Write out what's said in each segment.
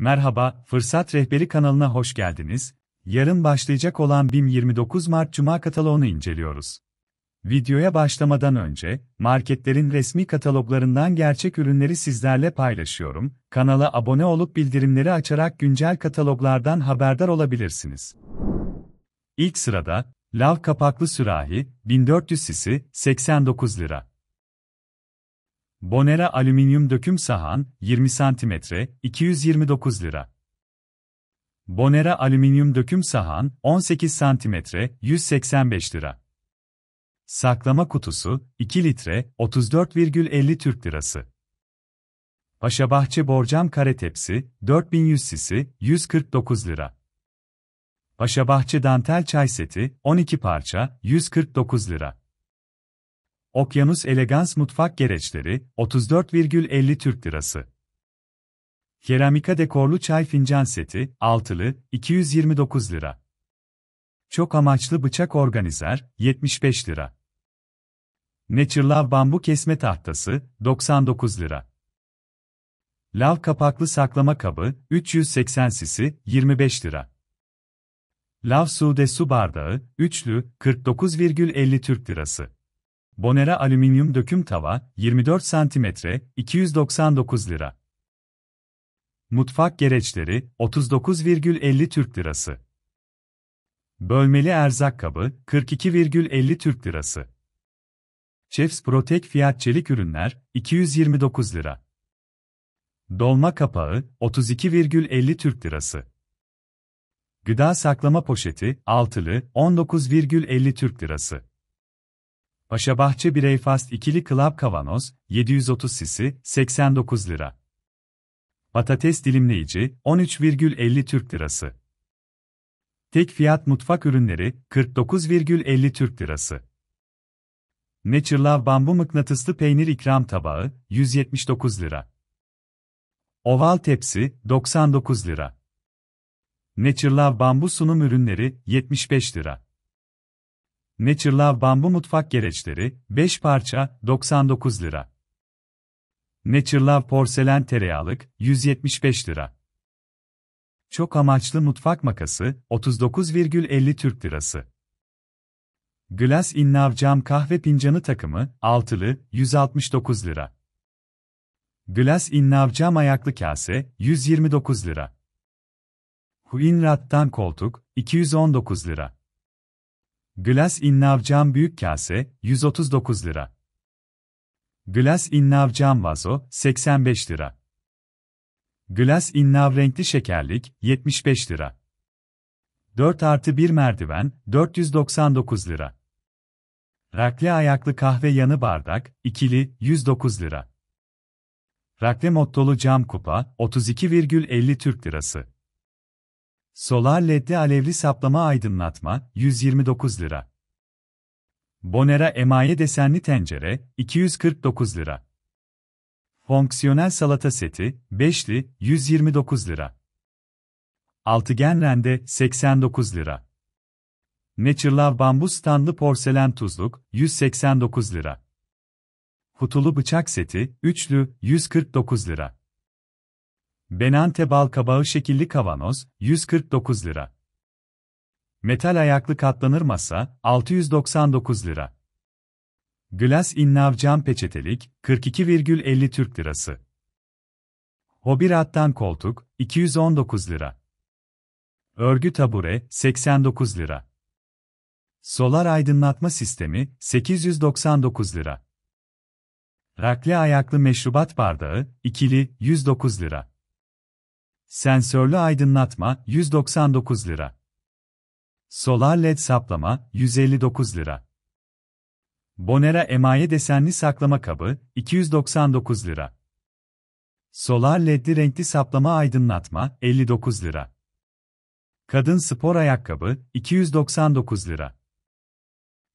Merhaba, Fırsat Rehberi kanalına hoş geldiniz. Yarın başlayacak olan BİM 29 Mart Cuma kataloğunu inceliyoruz. Videoya başlamadan önce, marketlerin resmi kataloglarından gerçek ürünleri sizlerle paylaşıyorum. Kanala abone olup bildirimleri açarak güncel kataloglardan haberdar olabilirsiniz. İlk sırada, lav kapaklı sürahi, 1400 sisi, 89 lira. Bonera alüminyum döküm sahan 20 cm 229 lira. Bonera alüminyum döküm sahan 18 cm 185 lira. Saklama kutusu 2 litre 34,50 Türk lirası. Paşabahçe borcam kare tepsi 4100 sisi 149 lira. Paşabahçe dantel çay seti 12 parça 149 lira. Okyanus Elegans Mutfak Gereçleri, 34,50 Türk Lirası. Keramika dekorlu çay fincan seti, altılı, 229 lira. Çok amaçlı bıçak organizer, 75 lira. Nature Love bambu kesme tahtası, 99 lira. Lav kapaklı saklama kabı, 380 sisi, 25 lira. Lav Sude su bardağı, üçlü, 49,50 Türk Lirası. Bonera alüminyum döküm tava, 24 cm, 299 lira. Mutfak gereçleri, 39,50 Türk lirası. Bölmeli erzak kabı, 42,50 Türk lirası. Chefs Protek fiyat çelik ürünler, 229 lira. Dolma kapağı, 32,50 Türk lirası. Gıda saklama poşeti, altılı, 19,50 Türk lirası. Paşabahçe Bireyfast ikili Club Kavanoz, 730 sisi, 89 lira. Patates dilimleyici, 13,50 Türk Lirası. Tek fiyat mutfak ürünleri, 49,50 Türk Lirası. Natural bambu mıknatıslı peynir ikram tabağı, 179 lira. Oval tepsi, 99 lira. Natural bambu sunum ürünleri, 75 lira. Nature'la bambu mutfak gereçleri, 5 parça, 99 lira. Nature'la porselen tereyağlık, 175 lira. Çok amaçlı mutfak makası, 39,50 Türk lirası. Glass Innav cam kahve pincanı takımı, altılı, 169 lira. Glass Innav cam ayaklı kase, 129 lira. Huinrat'tan koltuk, 219 lira. Glas innav cam büyük kase 139 lira. Glas innav cam vazo 85 lira. Glas innav renkli şekerlik 75 lira. 4 artı 1 merdiven 499 lira. Rakle ayaklı kahve yanı bardak ikili 109 lira. Rakle mottolu cam kupa 32,50 Türk lirası. Solar ledli alevli saplama aydınlatma 129 lira. Bonera emaye desenli tencere 249 lira. Fonksiyonel salata seti 5'li 129 lira. Altıgen rende 89 lira. Natural bambu standlı porselen tuzluk 189 lira. Kutulu bıçak seti üçlü 149 lira. Benante bal kabağı şekilli kavanoz 149 lira. Metal ayaklı katlanır masa 699 lira. Glas innav cam peçetelik 42,50 Türk lirası. Hobirattan koltuk 219 lira. Örgü tabure 89 lira. Solar aydınlatma sistemi 899 lira. Rakli ayaklı meşrubat bardağı ikili 109 lira. Sensörlü aydınlatma 199 lira. Solar led saplama 159 lira. Bonera emaye desenli saklama kabı 299 lira. Solar ledli renkli saplama aydınlatma 59 lira. Kadın spor ayakkabı 299 lira.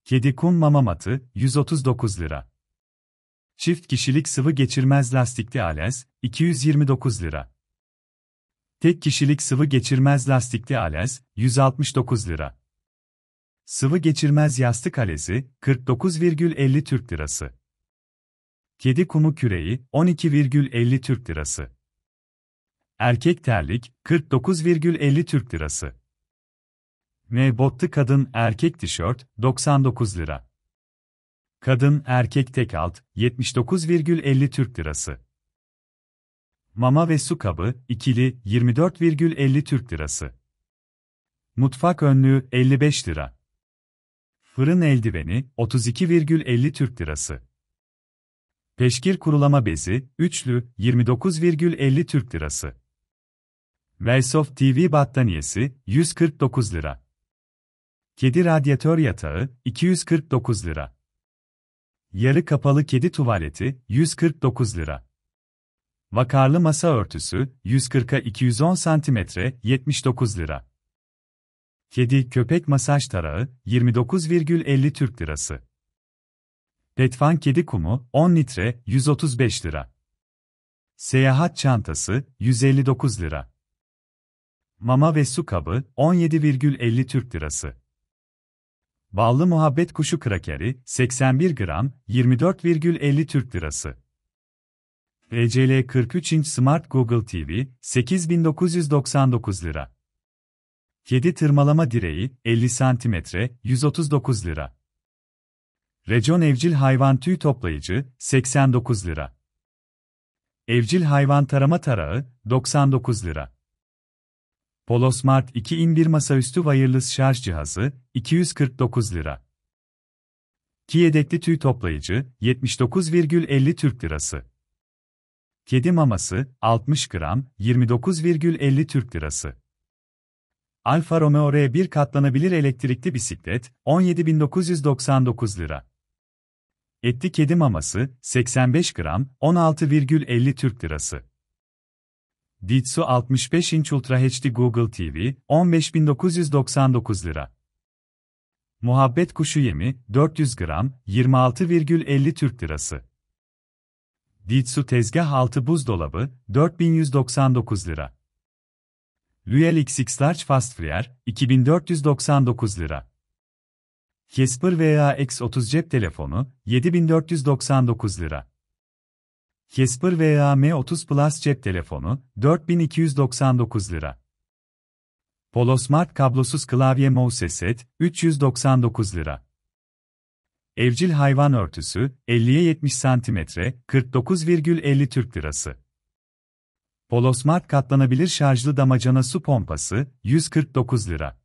Kedi kun mama matı 139 lira. Çift kişilik sıvı geçirmez lastikli alez 229 lira. Tek kişilik sıvı geçirmez lastikli alez, 169 lira. Sıvı geçirmez yastık alezi, 49,50 Türk lirası. Kedi kumu küreği, 12,50 Türk lirası. Erkek terlik, 49,50 Türk lirası. M Mebotlu kadın erkek tişört, 99 lira. Kadın erkek tek alt, 79,50 Türk lirası. Mama ve su kabı, ikili, 24,50 Türk lirası. Mutfak önlüğü, 55 lira. Fırın eldiveni, 32,50 Türk lirası. Peşkir kurulama bezi, üçlü, 29,50 Türk lirası. Velsoft TV battaniyesi, 149 lira. Kedi radyatör yatağı, 249 lira. Yarı kapalı kedi tuvaleti, 149 lira. Vakarlı masa örtüsü 140'a 210 cm 79 lira. Kedi köpek masaj tarağı 29,50 Türk lirası. Petfan kedi kumu 10 litre 135 lira. Seyahat çantası 159 lira. Mama ve su kabı 17,50 Türk lirası. Ballı muhabbet kuşu krakeri 81 gram 24,50 Türk lirası. ECL 43 inç Smart Google TV, 8999 lira. 7 tırmalama direği, 50 cm, 139 lira. Rejon evcil hayvan tüy toplayıcı, 89 lira. Evcil hayvan tarama tarağı, 99 lira. Polosmart 2 in 1 masaüstü wireless şarj cihazı, 249 lira. Ki yedekli tüy toplayıcı, 79,50 Türk lirası. Kedi maması 60 gram 29,50 Türk lirası. Alfa Romeo R1 katlanabilir elektrikli bisiklet 17.999 lira. Etli kedi maması 85 gram 16,50 Türk lirası. Ditsu 65 inç Ultra HD Google TV 15.999 lira. Muhabbet kuşu yemi 400 gram 26,50 Türk lirası. Ditsu tezgah altı buzdolabı 4199 lira. Luel XX Large Fast Fryer 2499 lira. Casper VA X30 cep telefonu 7499 lira. Casper VA M30 Plus cep telefonu 4299 lira. Polo Smart kablosuz klavye mouse set 399 lira. Evcil hayvan örtüsü 50'ye 70 cm, 49,50 Türk Lirası. Polosmart katlanabilir şarjlı damacana su pompası 149 lira.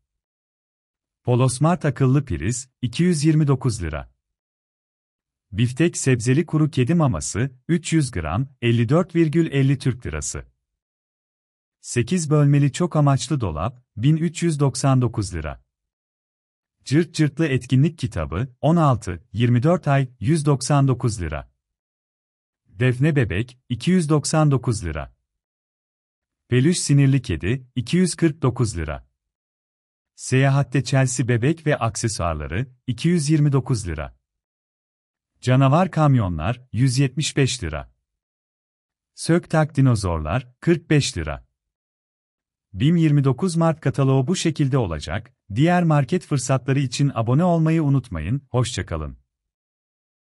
Polosmart akıllı priz 229 lira. Biftek sebzeli kuru kedi maması 300 gram 54,50 Türk Lirası. 8 bölmeli çok amaçlı dolap 1399 lira. Cırt Cırtlı Etkinlik Kitabı, 16, 24 ay, 199 lira. Defne Bebek, 299 lira. Peluş Sinirli Kedi, 249 lira. Seyahatte Chelsea Bebek ve Aksesuarları, 229 lira. Canavar Kamyonlar, 175 lira. Söktak Dinozorlar, 45 lira. BİM 29 Mart kataloğu bu şekilde olacak, diğer market fırsatları için abone olmayı unutmayın, hoşçakalın.